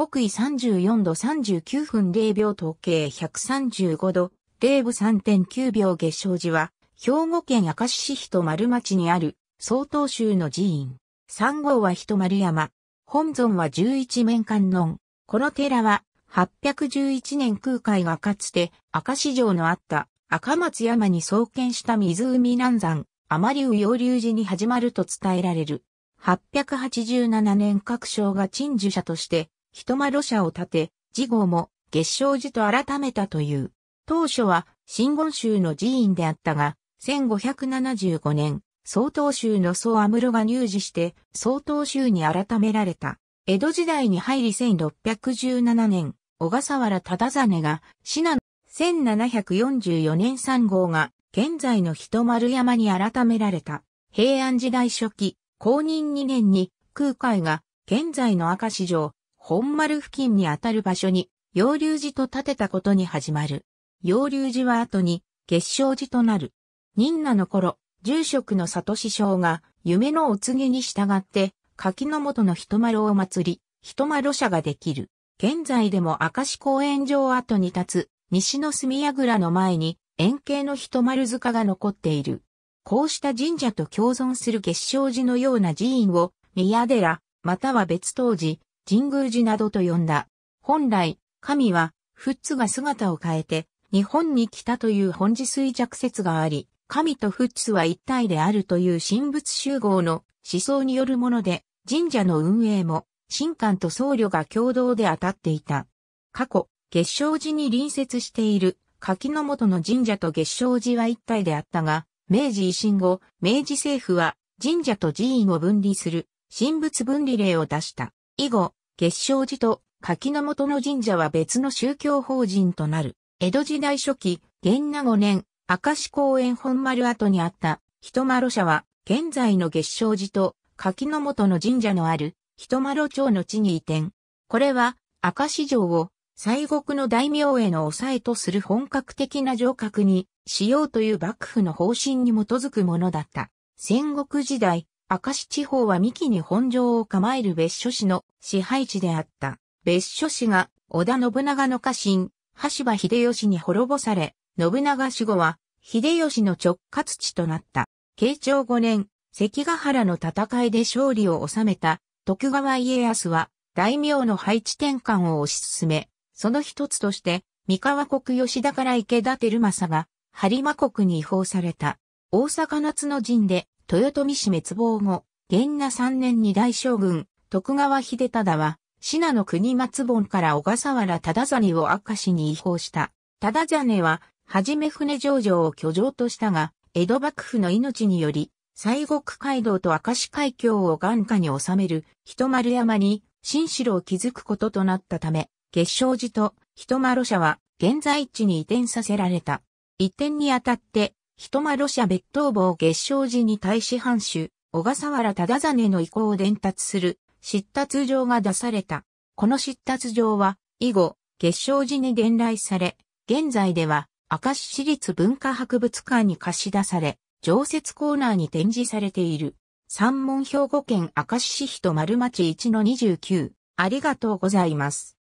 北緯34度39分0秒統計135度、0部3.9秒月照寺は、兵庫県明石市人丸町にある、曹洞宗の寺院。3号は人丸山。本尊は11面観音。この寺は、811年空海がかつて、明石城のあった赤松山に創建した湖南山、天竜洋流寺に始まると伝えられる。887年各省が陳樹者として、一間路社を建て、次号も月照寺と改めたという。当初は、新言宗の寺院であったが、1575年、曹洞宗の曹安室が入寺して、曹洞宗に改められた。江戸時代に入り1617年、小笠原忠真が、信濃1744年3号が、現在の人丸山に改められた。平安時代初期、公認2年に、空海が、現在の赤市場、本丸付近にあたる場所に、洋流寺と建てたことに始まる。洋流寺は後に、月照寺となる。忍那の頃、住職の里師匠が、夢のお告げに従って、柿の元の人丸を祭り、人丸社ができる。現在でも明石公園城跡に立つ、西の隅櫓の前に、円形の人丸塚が残っている。こうした神社と共存する月照寺のような寺院を、宮寺、または別当寺、神宮寺などと呼んだ。本来、神は、フッツが姿を変えて、日本に来たという本寺衰弱説があり、神とフッツは一体であるという神仏集合の思想によるもので、神社の運営も、神官と僧侶が共同で当たっていた。過去、月照寺に隣接している柿の元の神社と月照寺は一体であったが、明治維新後、明治政府は神社と寺院を分離する神仏分離令を出した。以後、月照寺と柿の元の神社は別の宗教法人となる。江戸時代初期、元那5年、明石公園本丸跡にあった、人丸社は、現在の月照寺と柿の元の神社のある、人丸町の地に移転。これは、明石城を、西国の大名への抑えとする本格的な城郭に、しようという幕府の方針に基づくものだった。戦国時代、明石地方は三木に本城を構える別所市の支配地であった。別所市が織田信長の家臣、橋場秀吉に滅ぼされ、信長死後は秀吉の直轄地となった。慶長5年、関ヶ原の戦いで勝利を収めた徳川家康は大名の配置転換を推し進め、その一つとして三河国吉田から池田照正が播磨国に移法された。大阪夏の陣で豊臣氏滅亡後、元那3年に大将軍、徳川秀忠は、信濃国松本から小笠原忠真を明石に移行した。忠真は、はじめ船上場を居城としたが、江戸幕府の命により、西国街道と明石海峡を眼下に収める、人丸山に、新城を築くこととなったため、月勝寺と人丸社は、現在地に移転させられた。移転にあたって、人間ロシア別当房月照寺に対し藩主、小笠原忠真の意向を伝達する、失達状が出された。この失達状は、以後、月照寺に伝来され、現在では、明石市立文化博物館に貸し出され、常設コーナーに展示されている。三門兵庫県明石市人丸町1の29。ありがとうございます。